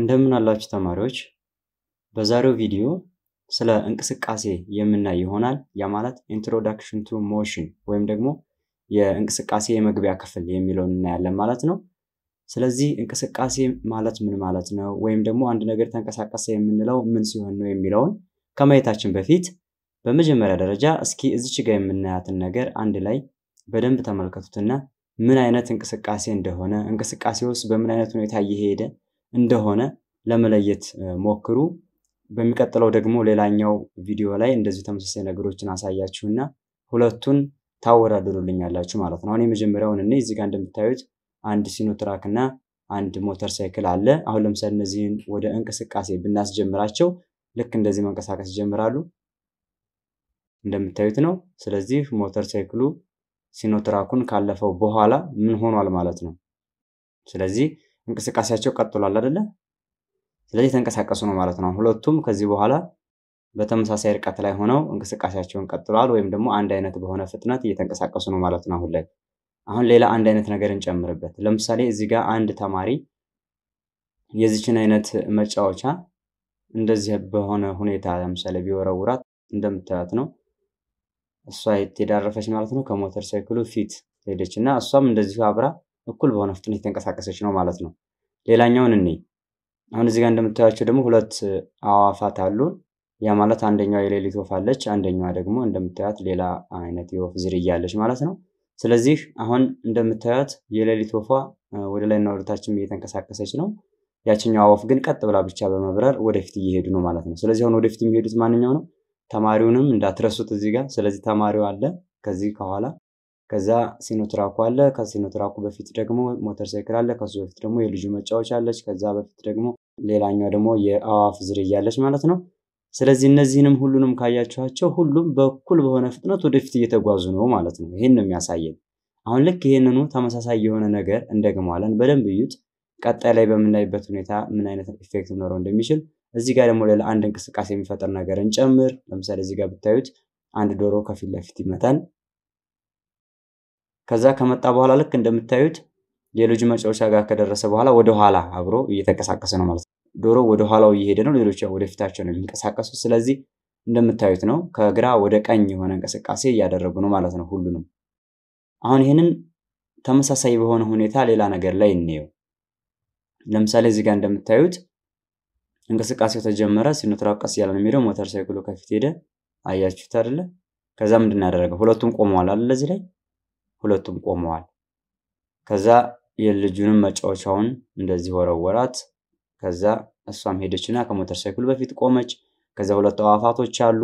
እንደምን አላችሁ ተማሪዎች? በዛሬው ቪዲዮ ስለ እንቅስቃሴ የምናይ ይሆናል። ያ ማለት ኢንትሮዳክሽን ቱ ሞሽን ወይም ደግሞ የእንቅስቃሴ የመግቢያ ክፍል የሚለውን እናያለን ማለት ነው። ስለዚህ እንቅስቃሴ ማለት ምን ማለት ነው፣ ወይም ደግሞ አንድ ነገር ተንቀሳቀሰ የምንለው ምን ሲሆን ነው የሚለውን ከማየታችን በፊት በመጀመሪያ ደረጃ እስኪ እዚች ጋር የምናያትን ነገር አንድ ላይ በደንብ ተመልከቱትና ምን አይነት እንቅስቃሴ እንደሆነ እንቅስቃሴ ውስጥ በምን አይነት ሁኔታ እየሄደ እንደሆነ ለመለየት ሞክሩ። በሚቀጥለው ደግሞ ሌላኛው ቪዲዮ ላይ እንደዚሁ ተመሳሳይ ነገሮችን አሳያችሁና ሁለቱን ታወዳደሩልኛላችሁ ማለት ነው። አሁን የመጀመሪያውን እኔ እዚህ ጋር እንደምታዩት አንድ ሲኖትራክ እና አንድ ሞተር ሳይክል አለ። አሁን ለምሳሌ እነዚህን ወደ እንቅስቃሴ ብናስጀምራቸው ልክ እንደዚህ መንቀሳቀስ ይጀምራሉ። እንደምታዩት ነው። ስለዚህ ሞተር ሳይክሉ ሲኖትራኩን ካለፈው በኋላ ምን ሆኗል ማለት ነው። ስለዚህ እንቅስቃሴያቸው ቀጥሏል አደለ ስለዚህ የተንቀሳቀሱ ነው ማለት ነው። ሁለቱም ከዚህ በኋላ በተመሳሳይ ርቀት ላይ ሆነው እንቅስቃሴያቸውን ቀጥሏል ወይም ደግሞ አንድ አይነት በሆነ ፍጥነት እየተንቀሳቀሱ ነው ማለት ነው። አሁን ላይ አሁን ሌላ አንድ አይነት ነገር እንጨምርበት። ለምሳሌ እዚህ ጋር አንድ ተማሪ የዚችን አይነት መጫወቻ እንደዚህ በሆነ ሁኔታ ለምሳሌ ቢወረውራት እንደምታያት ነው እሷ የተዳረፈች ማለት ነው። ከሞተር ሳይክሉ ፊት ሄደች እና እሷም እንደዚሁ አብራ እኩል በሆነ ፍጥነት የተንቀሳቀሰች ነው ማለት ነው። ሌላኛውን እኔ አሁን እዚህ ጋር እንደምታያቸው ደግሞ ሁለት አዋፋት አሉ። ያ ማለት አንደኛዋ የሌሊት ወፍ አለች፣ አንደኛዋ ደግሞ እንደምታያት ሌላ አይነት የወፍ ዝርያ አለች ማለት ነው። ስለዚህ አሁን እንደምታያት የሌሊት ወፏ ወደ ላይና ወደታችም እየተንቀሳቀሰች ነው። ያችኛዋ ወፍ ግን ቀጥ ብላ ብቻ በመብረር ወደፊት እየሄዱ ነው ማለት ነው። ስለዚህ አሁን ወደፊት የሚሄዱት ማንኛው ነው? ተማሪውንም እንዳትረሱት እዚህ ጋር። ስለዚህ ተማሪው አለ ከዚህ ከኋላ ከዛ ሲኖትራኩ አለ። ከሲኖትራኩ በፊት ደግሞ ሞተር ሳይክል አለ። ከሱ በፊት ደግሞ የልጁ መጫወቻ አለች። ከዛ በፊት ደግሞ ሌላኛው ደግሞ የአዋፍ ዝርያ አለች ማለት ነው። ስለዚህ እነዚህንም ሁሉንም ካያችኋቸው ሁሉም በኩል በሆነ ፍጥነት ወደፊት እየተጓዙ ነው ማለት ነው። ይህን የሚያሳየን። አሁን ልክ ይህንኑ ተመሳሳይ የሆነ ነገር እንደግመዋለን። በደንብ እዩት። ቀጣይ ላይ በምናይበት ሁኔታ ምን አይነት ኢፌክት ሊኖረው እንደሚችል እዚህ ጋር ደግሞ ሌላ አንድ እንቅስቃሴ የሚፈጥር ነገር እንጨምር። ለምሳሌ እዚህ ጋር ብታዩት አንድ ዶሮ ከፊት ለፊት ይመጣል። ከዛ ከመጣ በኋላ ልክ እንደምታዩት ሌሎች መጫወቻ ጋር ከደረሰ በኋላ ወደኋላ አብሮ እየተንቀሳቀሰ ነው ማለት ነው። ዶሮ ወደኋላው እየሄደ ነው፣ ሌሎች ወደፊታቸው ነው የሚንቀሳቀሱ። ስለዚህ እንደምታዩት ነው ከግራ ወደ ቀኝ የሆነ እንቅስቃሴ እያደረጉ ነው ማለት ነው ሁሉንም። አሁን ይህንን ተመሳሳይ በሆነ ሁኔታ ሌላ ነገር ላይ እንየው። ለምሳሌ እዚህ ጋር እንደምታዩት እንቅስቃሴው ተጀመረ፣ ሲኖትራቀስ እያለ ነው የሚሄደው። ሞተር ሳይክሉ ከፊት ሄደ። አያችሁት አይደለ? ከዛ ምንድን ያደረገው? ሁለቱም ቆመዋል አለ እዚህ ላይ ሁለቱም ቆመዋል። ከዛ የልጁንም መጫወቻውን እንደዚህ ወረወራት። ከዛ እሷም ሄደችና ከሞተር በፊት ቆመች። ከዛ ሁለቱ አዋፋቶች አሉ።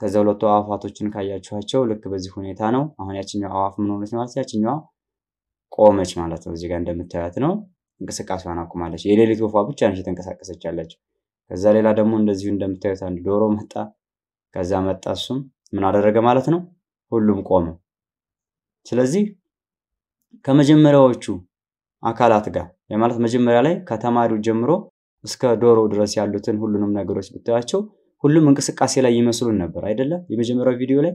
ከዛ ሁለቱ አዋፋቶችን ካያችኋቸው ልክ በዚህ ሁኔታ ነው። አሁን ያችኛው አዋፍ ምንሆነች ማለት ያችኛዋ ቆመች ማለት ነው። እዚጋ እንደምታያት ነው። እንቅስቃሴዋን አቁማለች። የሌሊት ወፏ ብቻ ነች የተንቀሳቀሰች ያለችው። ከዛ ሌላ ደግሞ እንደዚሁ እንደምታዩት አንድ ዶሮ መጣ። ከዛ መጣ እሱም ምን አደረገ ማለት ነው። ሁሉም ቆመው። ስለዚህ ከመጀመሪያዎቹ አካላት ጋር የማለት መጀመሪያ ላይ ከተማሪው ጀምሮ እስከ ዶሮ ድረስ ያሉትን ሁሉንም ነገሮች ብታያቸው ሁሉም እንቅስቃሴ ላይ ይመስሉን ነበር አይደለ? የመጀመሪያው ቪዲዮ ላይ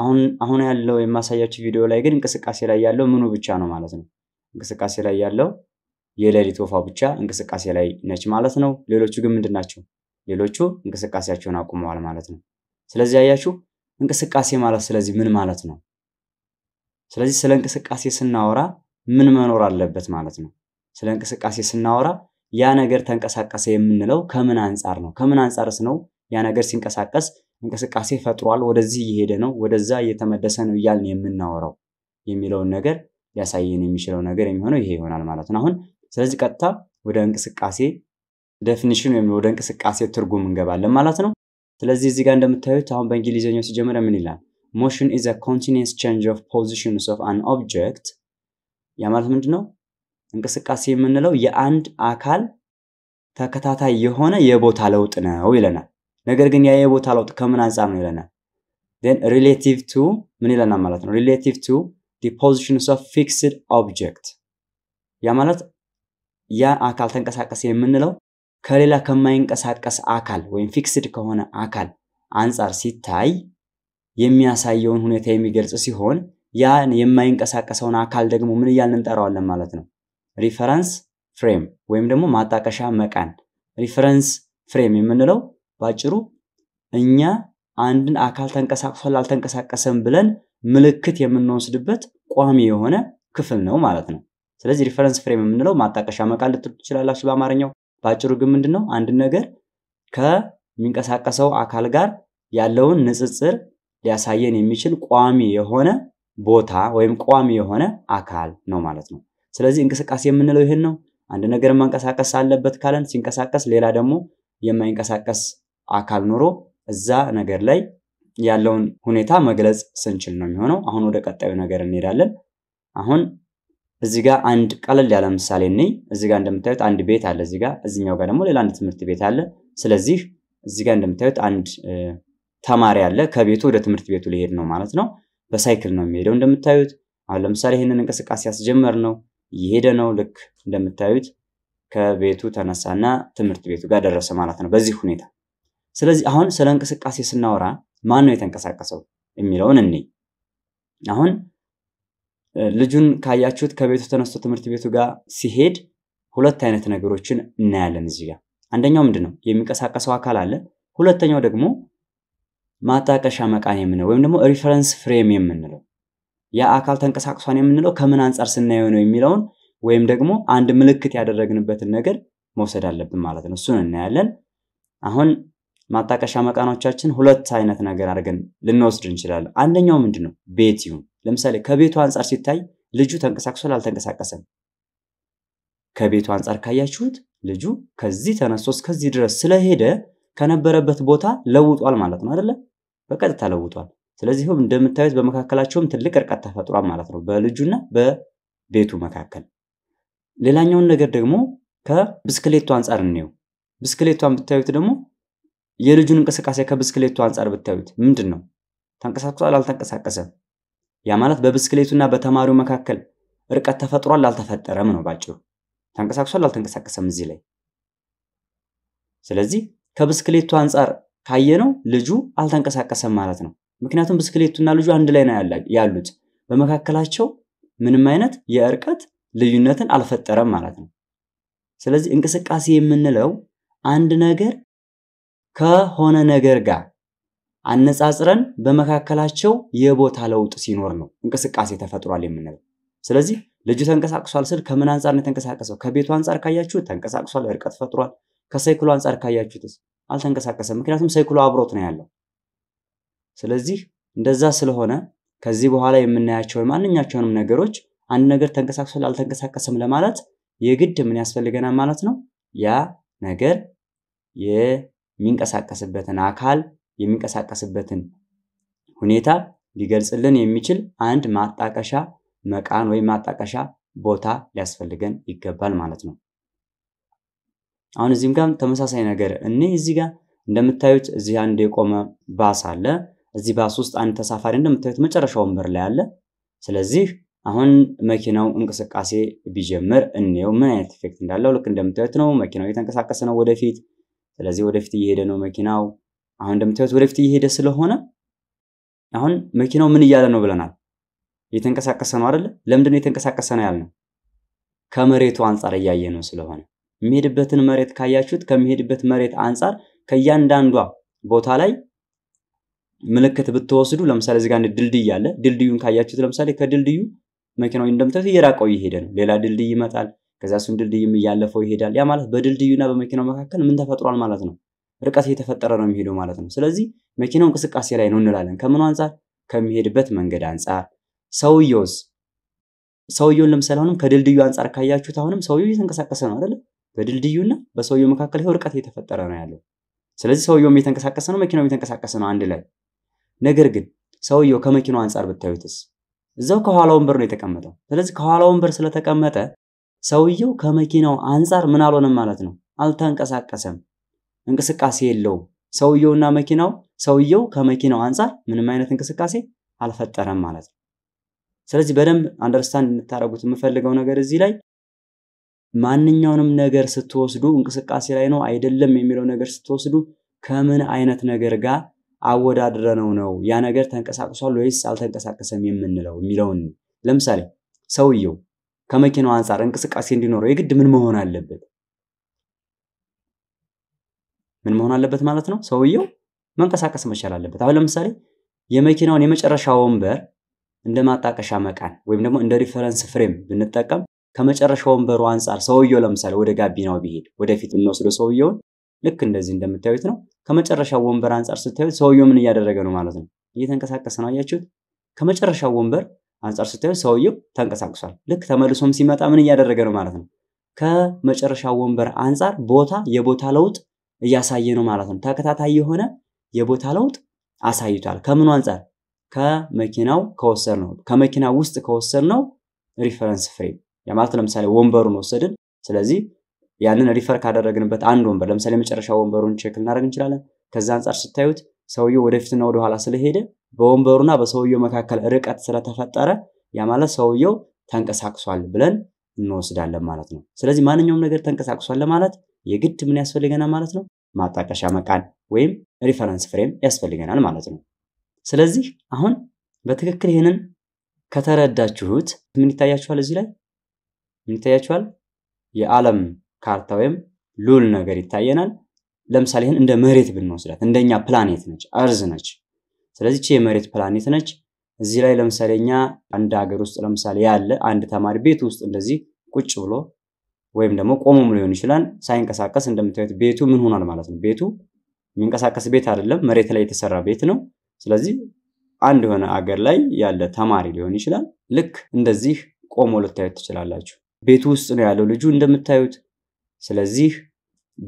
አሁን አሁን ያለው የማሳያችሁ ቪዲዮ ላይ ግን እንቅስቃሴ ላይ ያለው ምኑ ብቻ ነው ማለት ነው። እንቅስቃሴ ላይ ያለው የሌሊት ወፋ ብቻ እንቅስቃሴ ላይ ነች ማለት ነው። ሌሎቹ ግን ምንድን ናቸው? ሌሎቹ እንቅስቃሴያቸውን አቁመዋል ማለት ነው። ስለዚህ አያችሁ እንቅስቃሴ ማለት ስለዚህ ምን ማለት ነው? ስለዚህ ስለ እንቅስቃሴ ስናወራ ምን መኖር አለበት ማለት ነው? ስለ እንቅስቃሴ ስናወራ ያ ነገር ተንቀሳቀሰ የምንለው ከምን አንጻር ነው? ከምን አንጻርስ ነው ያ ነገር ሲንቀሳቀስ እንቅስቃሴ ፈጥሯል፣ ወደዚህ እየሄደ ነው፣ ወደዛ እየተመለሰ ነው እያልን የምናወራው የሚለውን ነገር ሊያሳየን የሚችለው ነገር የሚሆነው ይሄ ይሆናል ማለት ነው። አሁን ስለዚህ ቀጥታ ወደ እንቅስቃሴ ዴፊኒሽን ወይም ወደ እንቅስቃሴ ትርጉም እንገባለን ማለት ነው። ስለዚህ እዚህ ጋር እንደምታዩት አሁን በእንግሊዝኛው ሲጀምረ ምን ይላል? motion is a continuous change of positions of an object ያ ማለት ምንድን ነው? እንቅስቃሴ የምንለው የአንድ አካል ተከታታይ የሆነ የቦታ ለውጥ ነው ይለናል። ነገር ግን ያ የቦታ ለውጥ ከምን አንጻር ነው ይለናል። then relative to ምን ይለናል ማለት ነው? relative to the positions of fixed ያ ማለት ያ አካል ተንቀሳቀስ የምንለው ከሌላ ከማይንቀሳቀስ አካል ወይም ፊክስድ ከሆነ አካል አንጻር ሲታይ የሚያሳየውን ሁኔታ የሚገልጽ ሲሆን ያን የማይንቀሳቀሰውን አካል ደግሞ ምን እያልን እንጠራዋለን ማለት ነው? ሪፈረንስ ፍሬም ወይም ደግሞ ማጣቀሻ መቃን። ሪፈረንስ ፍሬም የምንለው ባጭሩ እኛ አንድን አካል ተንቀሳቅሷል አልተንቀሳቀሰም ብለን ምልክት የምንወስድበት ቋሚ የሆነ ክፍል ነው ማለት ነው። ስለዚህ ሪፈረንስ ፍሬም የምንለው ማጣቀሻ መቃን ልትሉ ትችላላችሁ በአማርኛው። በአጭሩ ግን ምንድን ነው አንድን ነገር ከሚንቀሳቀሰው አካል ጋር ያለውን ንጽጽር ሊያሳየን የሚችል ቋሚ የሆነ ቦታ ወይም ቋሚ የሆነ አካል ነው ማለት ነው። ስለዚህ እንቅስቃሴ የምንለው ይህን ነው። አንድ ነገር መንቀሳቀስ አለበት ካለን ሲንቀሳቀስ፣ ሌላ ደግሞ የማይንቀሳቀስ አካል ኖሮ እዛ ነገር ላይ ያለውን ሁኔታ መግለጽ ስንችል ነው የሚሆነው። አሁን ወደ ቀጣዩ ነገር እንሄዳለን። አሁን እዚህ ጋር አንድ ቀለል ያለ ምሳሌ እኔ እዚህ ጋር እንደምታዩት አንድ ቤት አለ። እዚህ ጋር እዚኛው ጋር ደግሞ ሌላ አንድ ትምህርት ቤት አለ። ስለዚህ እዚህ ጋር እንደምታዩት አንድ ተማሪ አለ። ከቤቱ ወደ ትምህርት ቤቱ ሊሄድ ነው ማለት ነው። በሳይክል ነው የሚሄደው እንደምታዩት። አሁን ለምሳሌ ይህንን እንቅስቃሴ ያስጀመር ነው እየሄደ ነው። ልክ እንደምታዩት ከቤቱ ተነሳና ትምህርት ቤቱ ጋር ደረሰ ማለት ነው በዚህ ሁኔታ። ስለዚህ አሁን ስለ እንቅስቃሴ ስናወራ ማን ነው የተንቀሳቀሰው የሚለውን እኔ አሁን ልጁን ካያችሁት ከቤቱ ተነስቶ ትምህርት ቤቱ ጋር ሲሄድ ሁለት አይነት ነገሮችን እናያለን እዚህ ጋር። አንደኛው ምንድን ነው የሚንቀሳቀሰው አካል አለ። ሁለተኛው ደግሞ ማጣቀሻ መቃን የምንለው ወይም ደግሞ ሪፈረንስ ፍሬም የምንለው ያ አካል ተንቀሳቅሷን የምንለው ከምን አንጻር ስናየው ነው የሚለውን ወይም ደግሞ አንድ ምልክት ያደረግንበትን ነገር መውሰድ አለብን ማለት ነው። እሱን እናያለን። አሁን ማጣቀሻ መቃኖቻችን ሁለት አይነት ነገር አድርገን ልንወስድ እንችላለን። አንደኛው ምንድን ነው? ቤት ይሁን። ለምሳሌ ከቤቱ አንጻር ሲታይ ልጁ ተንቀሳቅሷል አልተንቀሳቀሰም? ከቤቱ አንጻር ካያችሁት ልጁ ከዚህ ተነስቶ እስከዚህ ድረስ ስለሄደ ከነበረበት ቦታ ለውጧል ማለት ነው አደለም በቀጥታ ለውጧል። ስለዚህም እንደምታዩት በመካከላቸውም ትልቅ እርቀት ተፈጥሯል ማለት ነው፣ በልጁና በቤቱ መካከል። ሌላኛውን ነገር ደግሞ ከብስክሌቱ አንጻር እንየው። ብስክሌቷን ብታዩት ደግሞ የልጁን እንቅስቃሴ ከብስክሌቱ አንጻር ብታዩት ምንድን ነው ተንቀሳቅሷል፣ አልተንቀሳቀሰም? ያ ማለት በብስክሌቱና በተማሪው መካከል ርቀት ተፈጥሯል፣ አልተፈጠረም ነው ባጭሩ። ተንቀሳቅሷል፣ አልተንቀሳቀሰም እዚህ ላይ ስለዚህ ከብስክሌቱ አንጻር ካየነው ልጁ አልተንቀሳቀሰም ማለት ነው። ምክንያቱም ብስክሌቱና ልጁ አንድ ላይ ነው ያሉት። በመካከላቸው ምንም አይነት የእርቀት ልዩነትን አልፈጠረም ማለት ነው። ስለዚህ እንቅስቃሴ የምንለው አንድ ነገር ከሆነ ነገር ጋር አነጻጽረን በመካከላቸው የቦታ ለውጥ ሲኖር ነው እንቅስቃሴ ተፈጥሯል የምንለው። ስለዚህ ልጁ ተንቀሳቅሷል ስል ከምን አንጻር ነው የተንቀሳቀሰው? ከቤቱ አንጻር ካያችሁት ተንቀሳቅሷል፣ እርቀት ፈጥሯል። ከሳይክሉ አንጻር ካያችሁትስ አልተንቀሳቀሰም። ምክንያቱም ሳይክሉ አብሮት ነው ያለው። ስለዚህ እንደዛ ስለሆነ ከዚህ በኋላ የምናያቸው ማንኛቸውንም ነገሮች አንድ ነገር ተንቀሳቅሷል አልተንቀሳቀሰም ለማለት የግድ ምን ያስፈልገናል ማለት ነው ያ ነገር የሚንቀሳቀስበትን አካል የሚንቀሳቀስበትን ሁኔታ ሊገልጽልን የሚችል አንድ ማጣቀሻ መቃን ወይም ማጣቀሻ ቦታ ሊያስፈልገን ይገባል ማለት ነው። አሁን እዚህም ጋር ተመሳሳይ ነገር እኔ እዚህ ጋር እንደምታዩት እዚህ አንድ የቆመ ባስ አለ። እዚህ ባስ ውስጥ አንድ ተሳፋሪ እንደምታዩት መጨረሻ ወንበር ላይ አለ። ስለዚህ አሁን መኪናው እንቅስቃሴ ቢጀምር እንየው ምን አይነት ኢፌክት እንዳለው። ልክ እንደምታዩት ነው። መኪናው እየተንቀሳቀሰ ነው ወደፊት። ስለዚህ ወደፊት እየሄደ ነው መኪናው። አሁን እንደምታዩት ወደፊት እየሄደ ስለሆነ አሁን መኪናው ምን እያለ ነው ብለናል? እየተንቀሳቀሰ ነው አይደለ? ለምንድን ነው እየተንቀሳቀሰ ነው ያልነው? ከመሬቱ አንጻር እያየ ነው ስለሆነ የሚሄድበትን መሬት ካያችሁት ከሚሄድበት መሬት አንጻር ከእያንዳንዷ ቦታ ላይ ምልክት ብትወስዱ ለምሳሌ እዚጋ አንድ ድልድይ አለ። ድልድዩን ካያችሁት ለምሳሌ ከድልድዩ መኪናው እንደምታዩት እየራቀው እየሄደ ነው። ሌላ ድልድይ ይመጣል። ከዛ እሱም ድልድይም እያለፈው ይሄዳል። ያ ማለት በድልድዩና በመኪናው መካከል ምን ተፈጥሯል ማለት ነው? ርቀት እየተፈጠረ ነው የሚሄደው ማለት ነው። ስለዚህ መኪናው እንቅስቃሴ ላይ ነው እንላለን። ከምኑ አንጻር? ከሚሄድበት መንገድ አንጻር። ሰውየውስ ሰውየውን ለምሳሌ አሁንም ከድልድዩ አንጻር ካያችሁት አሁንም ሰውየው እየተንቀሳቀሰ ነው አይደለም? በድልድዩና በሰውየው መካከል ይኸው ርቀት እየተፈጠረ ነው ያለው። ስለዚህ ሰውየውም እየተንቀሳቀሰ ነው፣ መኪናው እየተንቀሳቀሰ ነው አንድ ላይ። ነገር ግን ሰውየው ከመኪናው አንጻር ብታዩትስ እዛው ከኋላ ወንበር ነው የተቀመጠው። ስለዚህ ከኋላ ወንበር ስለተቀመጠ ሰውየው ከመኪናው አንጻር ምን አልሆነም ማለት ነው፣ አልተንቀሳቀሰም፣ እንቅስቃሴ የለውም። ሰውየውና መኪናው ሰውየው ከመኪናው አንጻር ምንም አይነት እንቅስቃሴ አልፈጠረም ማለት ነው። ስለዚህ በደንብ አንደርስታንድ እንድታደርጉት የምፈልገው ነገር እዚህ ላይ ማንኛውንም ነገር ስትወስዱ እንቅስቃሴ ላይ ነው አይደለም የሚለው ነገር ስትወስዱ ከምን አይነት ነገር ጋር አወዳድረ ነው ነው ያ ነገር ተንቀሳቅሷል ወይስ አልተንቀሳቀሰም የምንለው የሚለውን ለምሳሌ ሰውየው ከመኪናው አንጻር እንቅስቃሴ እንዲኖረው የግድ ምን መሆን አለበት? ምን መሆን አለበት ማለት ነው። ሰውየው መንቀሳቀስ መቻል አለበት። አሁን ለምሳሌ የመኪናውን የመጨረሻ ወንበር እንደ ማጣቀሻ መቃን ወይም ደግሞ እንደ ሪፈረንስ ፍሬም ብንጠቀም ከመጨረሻ ወንበሩ አንጻር ሰውየው ለምሳሌ ወደ ጋቢናው ቢሄድ ወደፊት ብንወስደው ሰውየውን ልክ እንደዚህ እንደምታዩት ነው። ከመጨረሻ ወንበር አንጻር ስታዩት ሰውየው ምን እያደረገ ነው ማለት ነው? እየተንቀሳቀሰ ነው። አያችሁት? ከመጨረሻ ወንበር አንጻር ስታዩት ሰውየው ተንቀሳቅሷል። ልክ ተመልሶም ሲመጣ ምን እያደረገ ነው ማለት ነው? ከመጨረሻ ወንበር አንጻር ቦታ የቦታ ለውጥ እያሳየ ነው ማለት ነው። ተከታታይ የሆነ የቦታ ለውጥ አሳይቷል። ከምኑ አንጻር? ከመኪናው ከወሰድ ነው ከመኪና ውስጥ ከወሰድ ነው ሪፈረንስ ፍሬም ያ ማለት ለምሳሌ ወንበሩን ወሰድን። ስለዚህ ያንን ሪፈር ካደረግንበት አንድ ወንበር ለምሳሌ የመጨረሻ ወንበሩን ቼክ ልናደርግ እንችላለን። ከዛ አንጻር ስታዩት ሰውየው ወደፊትና ወደኋላ ስለሄደ በወንበሩና በሰውየው መካከል ርቀት ስለተፈጠረ ያ ማለት ሰውየው ተንቀሳቅሷል ብለን እንወስዳለን ማለት ነው። ስለዚህ ማንኛውም ነገር ተንቀሳቅሷል ለማለት የግድ ምን ያስፈልገናል ማለት ነው? ማጣቀሻ መቃን ወይም ሪፈረንስ ፍሬም ያስፈልገናል ማለት ነው። ስለዚህ አሁን በትክክል ይህንን ከተረዳችሁት ምን ይታያችኋል እዚህ ላይ ይታያችኋል። የዓለም ካርታ ወይም ሉል ነገር ይታየናል። ለምሳሌ ይህን እንደ መሬት ብንወስዳት እንደኛ ፕላኔት ነች፣ እርዝ ነች። ስለዚህ የመሬት ፕላኔት ነች። እዚህ ላይ ለምሳሌ እኛ አንድ ሀገር ውስጥ ለምሳሌ ያለ አንድ ተማሪ ቤት ውስጥ እንደዚህ ቁጭ ብሎ ወይም ደግሞ ቆሞም ሊሆን ይችላል ሳይንቀሳቀስ እንደምታዩት ቤቱ ምን ሆኗል ማለት ነው። ቤቱ የሚንቀሳቀስ ቤት አይደለም፣ መሬት ላይ የተሰራ ቤት ነው። ስለዚህ አንድ የሆነ አገር ላይ ያለ ተማሪ ሊሆን ይችላል። ልክ እንደዚህ ቆሞ ልታዩት ትችላላችሁ። ቤቱ ውስጥ ነው ያለው ልጁ እንደምታዩት። ስለዚህ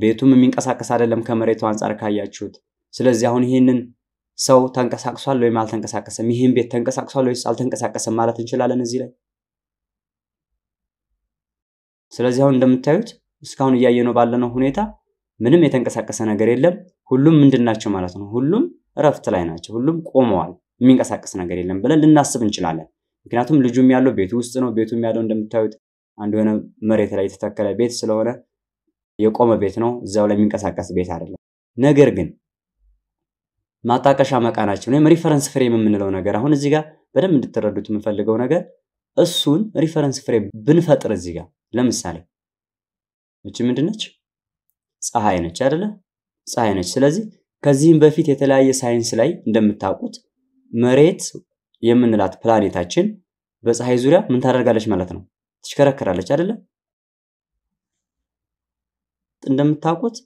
ቤቱም የሚንቀሳቀስ አይደለም ከመሬቱ አንጻር ካያችሁት። ስለዚህ አሁን ይህንን ሰው ተንቀሳቅሷል ወይም አልተንቀሳቀሰም፣ ይህን ቤት ተንቀሳቅሷል ወይስ አልተንቀሳቀሰም ማለት እንችላለን እዚህ ላይ። ስለዚህ አሁን እንደምታዩት እስካሁን እያየነው ባለነው ሁኔታ ምንም የተንቀሳቀሰ ነገር የለም። ሁሉም ምንድን ናቸው ማለት ነው? ሁሉም እረፍት ላይ ናቸው። ሁሉም ቆመዋል። የሚንቀሳቀስ ነገር የለም ብለን ልናስብ እንችላለን። ምክንያቱም ልጁም ያለው ቤቱ ውስጥ ነው። ቤቱም ያለው እንደምታዩት አንድ የሆነ መሬት ላይ የተተከለ ቤት ስለሆነ የቆመ ቤት ነው። እዚያው ላይ የሚንቀሳቀስ ቤት አይደለም። ነገር ግን ማጣቀሻ መቃናችን ወይም ሪፈረንስ ፍሬም የምንለው ነገር አሁን እዚህ ጋር በደንብ እንድትረዱት የምፈልገው ነገር እሱን ሪፈረንስ ፍሬም ብንፈጥር እዚህ ጋር ለምሳሌ እች ምንድነች? ፀሐይ ነች አይደለ? ፀሐይ ነች። ስለዚህ ከዚህም በፊት የተለያየ ሳይንስ ላይ እንደምታውቁት መሬት የምንላት ፕላኔታችን በፀሐይ ዙሪያ ምን ታደርጋለች ማለት ነው ትሽከረከራለች አይደለም? እንደምታውቁት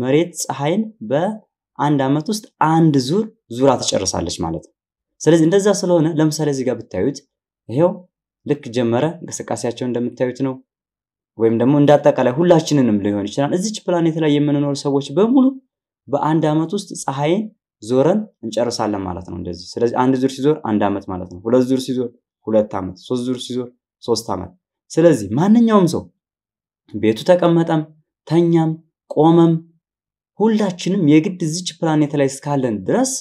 መሬት ፀሐይን በአንድ ዓመት ውስጥ አንድ ዙር ዙራ ትጨርሳለች ማለት ነው። ስለዚህ እንደዛ ስለሆነ ለምሳሌ እዚህ ጋር ብታዩት ይሄው ልክ ጀመረ፣ እንቅስቃሴያቸው እንደምታዩት ነው። ወይም ደግሞ እንዳጠቃላይ ሁላችንንም ሊሆን ይችላል። እዚች ፕላኔት ላይ የምንኖር ሰዎች በሙሉ በአንድ ዓመት ውስጥ ፀሐይን ዞረን እንጨርሳለን ማለት ነው። እንደዚህ ስለዚህ አንድ ዙር ሲዞር አንድ ዓመት ማለት ነው። ሁለት ዙር ሲዞር ሁለት ዓመት፣ ሶስት ዙር ሲዞር ሶስት ዓመት ስለዚህ ማንኛውም ሰው ቤቱ ተቀመጠም፣ ተኛም፣ ቆመም ሁላችንም የግድ ዝች ፕላኔት ላይ እስካለን ድረስ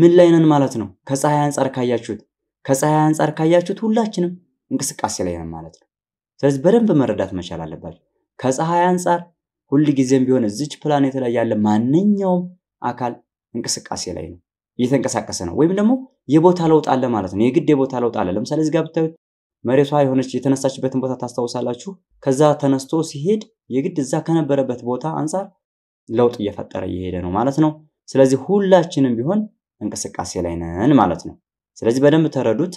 ምን ላይ ነን ማለት ነው። ከፀሐይ አንጻር ካያችሁት ከፀሐይ አንጻር ካያችሁት ሁላችንም እንቅስቃሴ ላይ ነን ማለት ነው። ስለዚህ በደንብ መረዳት መቻል አለባችሁ። ከፀሐይ አንጻር ሁል ጊዜም ቢሆን እዚች ፕላኔት ላይ ያለ ማንኛውም አካል እንቅስቃሴ ላይ ነው፣ እየተንቀሳቀሰ ነው። ወይም ደግሞ የቦታ ለውጥ አለ ማለት ነው። የግድ የቦታ ለውጥ አለ። ለምሳሌ እዚህ ብታዩት መሬቷ የሆነች የተነሳችበትን ቦታ ታስታውሳላችሁ። ከዛ ተነስቶ ሲሄድ የግድ እዛ ከነበረበት ቦታ አንጻር ለውጥ እየፈጠረ እየሄደ ነው ማለት ነው። ስለዚህ ሁላችንም ቢሆን እንቅስቃሴ ላይ ነን ማለት ነው። ስለዚህ በደንብ ተረዱት።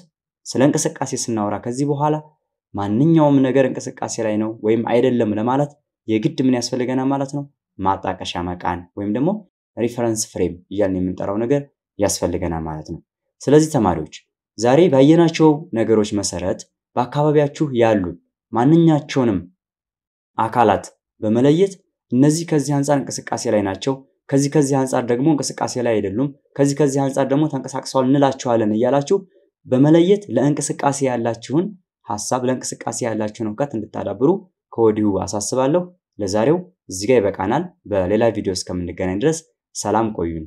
ስለ እንቅስቃሴ ስናወራ ከዚህ በኋላ ማንኛውም ነገር እንቅስቃሴ ላይ ነው ወይም አይደለም ለማለት የግድ ምን ያስፈልገናል ማለት ነው? ማጣቀሻ መቃን ወይም ደግሞ ሪፈረንስ ፍሬም እያልን የምንጠራው ነገር ያስፈልገናል ማለት ነው። ስለዚህ ተማሪዎች ዛሬ ባየናቸው ነገሮች መሰረት በአካባቢያችሁ ያሉ ማንኛቸውንም አካላት በመለየት እነዚህ ከዚህ አንጻር እንቅስቃሴ ላይ ናቸው፣ ከዚህ ከዚህ አንጻር ደግሞ እንቅስቃሴ ላይ አይደሉም፣ ከዚህ ከዚህ አንጻር ደግሞ ተንቀሳቅሰዋል እንላቸዋለን እያላችሁ በመለየት ለእንቅስቃሴ ያላችሁን ሀሳብ ለእንቅስቃሴ ያላችሁን እውቀት እንድታዳብሩ ከወዲሁ አሳስባለሁ። ለዛሬው እዚህ ጋር ይበቃናል። በሌላ ቪዲዮ እስከምንገናኝ ድረስ ሰላም ቆዩን።